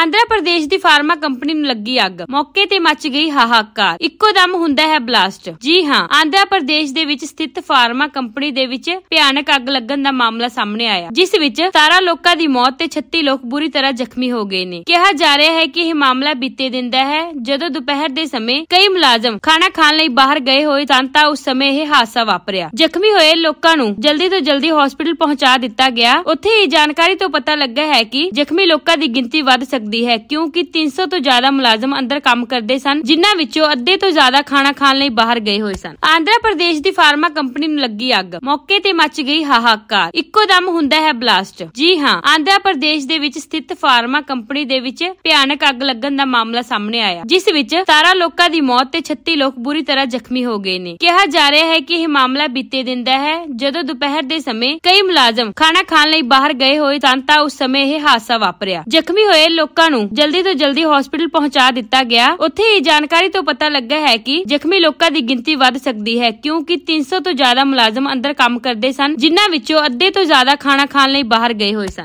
ਆਂਧਰਾ ਪ੍ਰਦੇਸ਼ ਦੀ pharma company ਨੂੰ ਲੱਗੀ ਅੱਗ ਮੌਕੇ ਤੇ ਮੱਚ ਗਈ ਹਾਹਾਕਾਰ ਇੱਕੋ ਦਮ ਹੁੰਦਾ ਹੈ ਬਲਾਸਟ ਜੀ ਹਾਂ ਆਂਧਰਾ ਪ੍ਰਦੇਸ਼ ਦੇ ਵਿੱਚ ਸਥਿਤ ਫਾਰਮਾ ਕੰਪਨੀ ਦੇ ਵਿੱਚ ਭਿਆਨਕ ਅੱਗ ਲੱਗਣ ਦਾ ਮਾਮਲਾ ਸਾਹਮਣੇ ਆਇਆ ਜਿਸ ਵਿੱਚ 17 ਲੋਕਾਂ ਦੀ ਮੌਤ ਤੇ 36 ਲੋਕ ਬੁਰੀ ਤਰ੍ਹਾਂ ਜ਼ਖਮੀ ਹੋ ਗਏ ਨੇ ਕਿਹਾ ਜਾ ਰਿਹਾ ਹੈ ਕਿ ਇਹ ਮਾਮਲਾ ਬੀਤੇ ਦਿਨ ਦਾ ਹੈ ਜਦੋਂ ਦੁਪਹਿਰ ਦੇ ਸਮੇਂ ਕਈ ਮੁਲਾਜ਼ਮ ਖਾਣਾ ਖਾਣ ਲਈ ਬਾਹਰ ਗਏ ਹੋਏ ਤਾਂ ਤਾਂ ਉਸ ਸਮੇਂ ਇਹ ਹਾਦਸਾ ਵਾਪਰਿਆ ਜ਼ਖਮੀ ਹੋਏ ਲੋਕਾਂ ਨੂੰ ਜਲਦੀ ਤੋਂ ਜਲਦੀ ਹਸਪੀਟਲ ਪਹੁੰਚਾ ਦਿੱਤਾ ਗਿਆ ਉੱਥੇ ਇਹ ਜਾਣਕਾਰੀ ਤੋਂ ਪਤਾ ਲੱਗਾ ਹੈ ਕਿ ਜ਼ਖਮੀ ਲੋਕਾਂ ਦੀ ਗਿਣਤੀ ਵੱਧ ਸਕਦੀ ਸਕਦੀ ਹੈ ਕਿਉਂਕਿ 300 ਤੋਂ ਜ਼ਿਆਦਾ ਮੁਲਾਜ਼ਮ ਅੰਦਰ ਕੰਮ ਕਰਦੇ ਸਨ ਜਿਨ੍ਹਾਂ ਵਿੱਚੋਂ ਅੱਧੇ ਤੋਂ ਜ਼ਿਆਦਾ ਖਾਣਾ ਖਾਣ ਲਈ ਬਾਹਰ ਗਏ ਹੋਏ ਸਨ ਆਂਧਰਾ ਪ੍ਰਦੇਸ਼ ਦੀ ਫਾਰਮਾ ਕੰਪਨੀ ਨੂੰ ਲੱਗੀ ਅੱਗ ਮੌਕੇ ਤੇ ਮੱਚ ਗਈ ਹਾਹਾਕਾਰ ਇੱਕੋ ਦਮ ਹੁੰਦਾ ਹੈ ਬਲਾਸਟ ਜੀ ਹਾਂ ਆਂਧਰਾ ਪ੍ਰਦੇਸ਼ ਦੇ ਵਿੱਚ ਸਥਿਤ ਫਾਰਮਾ ਕੰਪਨੀ ਦੇ ਵਿੱਚ ਭਿਆਨਕ ਅੱਗ ਲੱਗਣ ਦਾ ਮਾਮਲਾ ਸਾਹਮਣੇ ਆਇਆ ਜਿਸ ਵਿੱਚ 17 ਲੋਕਾਂ ਦੀ ਮੌਤ ਤੇ 36 ਲੋਕ ਬੁਰੀ ਤਰ੍ਹਾਂ ਜ਼ਖਮੀ ਹੋ ਗਏ ਨੇ ਕਿਹਾ ਜਾ ਰਿਹਾ ਹੈ ਕਿ ਇਹ ਮਾਮਲਾ ਬੀਤੇ ਦਿਨ ਦਾ ਹੈ ਜਦੋਂ ਦੁਪਹਿਰ ਦੇ ਸਮੇਂ ਕਈ ਮੁਲਾਜ਼ਮ ਖਾਣਾ ਖਾਣ ਲਈ ਬਾਹਰ ਗਏ ਹੋਏ ਤਾਂ ਤਾਂ ਉਸ ਸਮੇਂ ਇਹ ਹਾਦਸਾ ਵਾਪਰਿਆ ਜ਼ਖਮੀ ਹੋਏ ਲੋਕ ਲੋਕਾਂ ਨੂੰ ਜਲਦੀ ਤੋਂ ਜਲਦੀ ਹਸਪੀਟਲ ਪਹੁੰਚਾ ਦਿੱਤਾ ਗਿਆ ਉੱਥੇ ਇਹ ਜਾਣਕਾਰੀ ਤੋਂ ਪਤਾ ਲੱਗਾ ਹੈ ਕਿ ਜ਼ਖਮੀ ਲੋਕਾਂ ਦੀ ਗਿਣਤੀ ਵੱਧ ਸਕਦੀ ਹੈ ਕਿਉਂਕਿ 300 ਤੋਂ ਜ਼ਿਆਦਾ ਮੁਲਾਜ਼ਮ ਅੰਦਰ ਕੰਮ ਕਰਦੇ ਸਨ ਜਿਨ੍ਹਾਂ ਵਿੱਚੋਂ ਅੱਧੇ ਤੋਂ ਜ਼ਿਆਦਾ ਖਾਣਾ ਖਾਣ ਲਈ ਬਾਹਰ ਗਏ ਹੋਏ ਸਨ